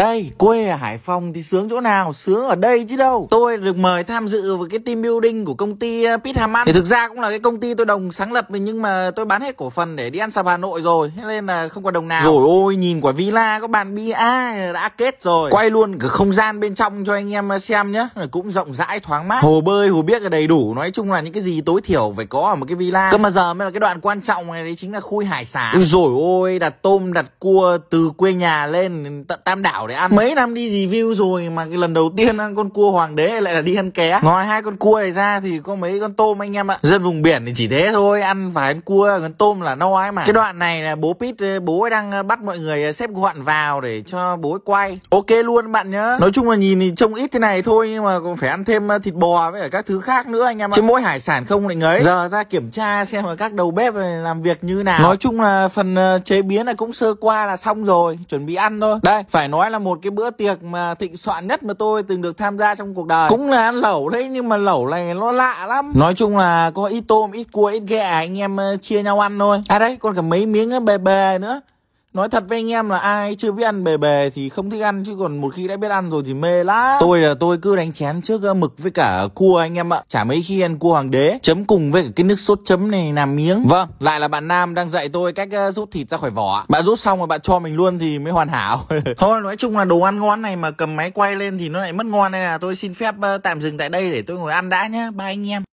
Đây, quê ở Hải Phòng thì sướng chỗ nào? Sướng ở đây chứ đâu. Tôi được mời tham dự vào cái team building của công ty ờ, Pit Haman. Thì thực ra cũng là cái công ty tôi đồng sáng lập nhưng mà tôi bán hết cổ phần để đi ăn sập Hà Nội rồi. Thế nên là không còn đồng nào. Rồi ôi, nhìn quả villa có bàn bia à, đã kết rồi. Quay luôn cái không gian bên trong cho anh em ờ, xem nhá. Cũng rộng rãi thoáng mát. Hồ bơi, hồ biếc là đầy đủ. Nói chung là những cái gì tối thiểu phải có ở một cái villa. Cơ mà giờ mới là cái đoạn quan trọng này đấy chính là khui hải sản. Rồi ôi, đặt tôm, đặt cua từ quê nhà lên tận Tam Đảo để ăn mấy năm đi review rồi mà cái lần đầu tiên ăn con cua hoàng đế lại là đi ăn ké ngoài hai con cua này ra thì có mấy con tôm anh em ạ dân vùng biển thì chỉ thế thôi ăn phải ăn cua con tôm là no ấy mà cái đoạn này là bố Pit ờ, bố ấy đang ờ, bắt mọi người ờ, xếp gọn vào để cho bố ấy quay ok luôn bạn nhá nói chung là nhìn thì trông ít thế này thôi nhưng mà còn phải ăn thêm thịt bò với cả các thứ khác nữa anh em ạ chứ mỗi hải sản không lại ngấy giờ ra kiểm tra xem là các đầu bếp làm việc như nào nói chung là phần chế biến là cũng sơ qua là xong rồi chuẩn bị ăn thôi đây phải nói là một cái bữa tiệc mà thịnh soạn nhất mà tôi từng được tham gia trong cuộc đời cũng là ăn lẩu đấy nhưng mà lẩu này nó lạ lắm nói chung là có ít tôm ít cua ít ghẹ anh em ờ, chia nhau ăn thôi à đấy còn cả mấy miếng bề ờ, bề nữa Nói thật với anh em là ai chưa biết ăn bề bề thì không thích ăn chứ còn một khi đã biết ăn rồi thì mê lắm. Tôi là tôi cứ đánh chén trước ờ, mực với cả cua anh em ạ. Chả mấy khi ăn cua hoàng đế chấm cùng với cái nước sốt chấm này làm miếng. Vâng, lại là bạn Nam đang dạy tôi cách ờ, rút thịt ra khỏi vỏ. Bạn rút xong rồi bạn cho mình luôn thì mới hoàn hảo. Thôi nói chung là đồ ăn ngon này mà cầm máy quay lên thì nó lại mất ngon nên là tôi xin phép ờ, tạm dừng tại đây để tôi ngồi ăn đã nhá. Ba anh em.